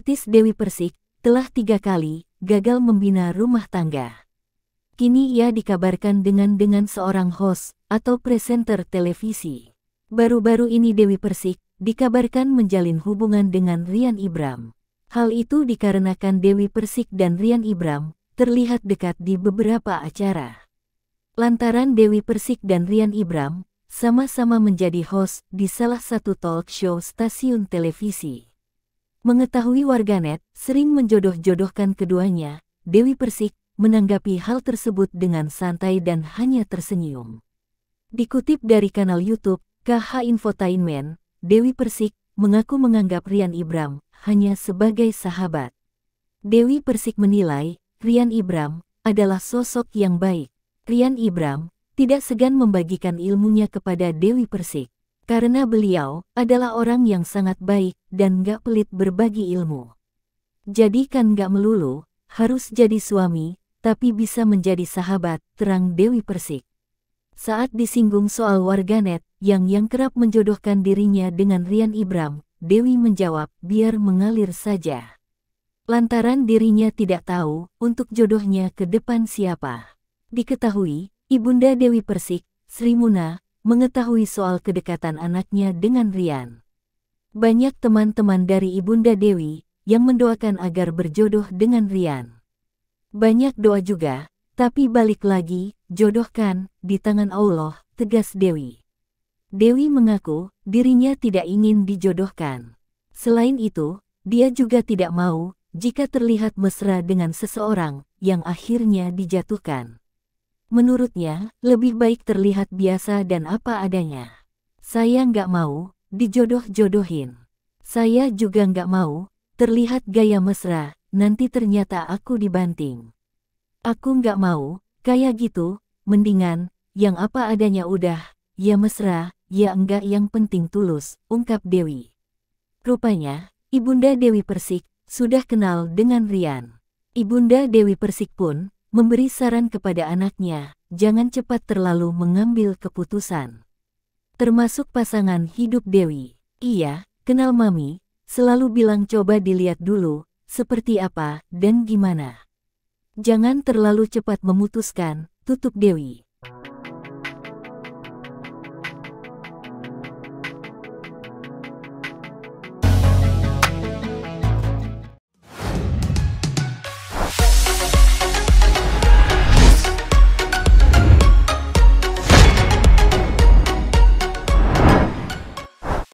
Artis Dewi Persik telah tiga kali gagal membina rumah tangga. Kini ia dikabarkan dengan dengan seorang host atau presenter televisi. Baru-baru ini Dewi Persik dikabarkan menjalin hubungan dengan Rian Ibram. Hal itu dikarenakan Dewi Persik dan Rian Ibram terlihat dekat di beberapa acara. Lantaran Dewi Persik dan Rian Ibram sama-sama menjadi host di salah satu talk show stasiun televisi. Mengetahui warganet sering menjodoh-jodohkan keduanya, Dewi Persik menanggapi hal tersebut dengan santai dan hanya tersenyum. Dikutip dari kanal YouTube KH Infotainment, Dewi Persik mengaku menganggap Rian Ibram hanya sebagai sahabat. Dewi Persik menilai Rian Ibram adalah sosok yang baik. Rian Ibram tidak segan membagikan ilmunya kepada Dewi Persik. Karena beliau adalah orang yang sangat baik dan gak pelit berbagi ilmu. Jadi kan gak melulu, harus jadi suami, tapi bisa menjadi sahabat, terang Dewi Persik. Saat disinggung soal warganet, yang yang kerap menjodohkan dirinya dengan Rian Ibram, Dewi menjawab, biar mengalir saja. Lantaran dirinya tidak tahu untuk jodohnya ke depan siapa. Diketahui, Ibunda Dewi Persik, Sri Muna, mengetahui soal kedekatan anaknya dengan Rian. Banyak teman-teman dari Ibunda Dewi yang mendoakan agar berjodoh dengan Rian. Banyak doa juga, tapi balik lagi, jodohkan di tangan Allah, tegas Dewi. Dewi mengaku dirinya tidak ingin dijodohkan. Selain itu, dia juga tidak mau jika terlihat mesra dengan seseorang yang akhirnya dijatuhkan. Menurutnya, lebih baik terlihat biasa dan apa adanya. Saya nggak mau dijodoh-jodohin. Saya juga nggak mau terlihat gaya mesra, nanti ternyata aku dibanting. Aku nggak mau kayak gitu, mendingan yang apa adanya udah, ya mesra, ya enggak yang penting tulus, ungkap Dewi. Rupanya, Ibunda Dewi Persik sudah kenal dengan Rian. Ibunda Dewi Persik pun memberi saran kepada anaknya, jangan cepat terlalu mengambil keputusan. Termasuk pasangan hidup Dewi. Iya, kenal Mami, selalu bilang coba dilihat dulu, seperti apa dan gimana. Jangan terlalu cepat memutuskan, tutup Dewi.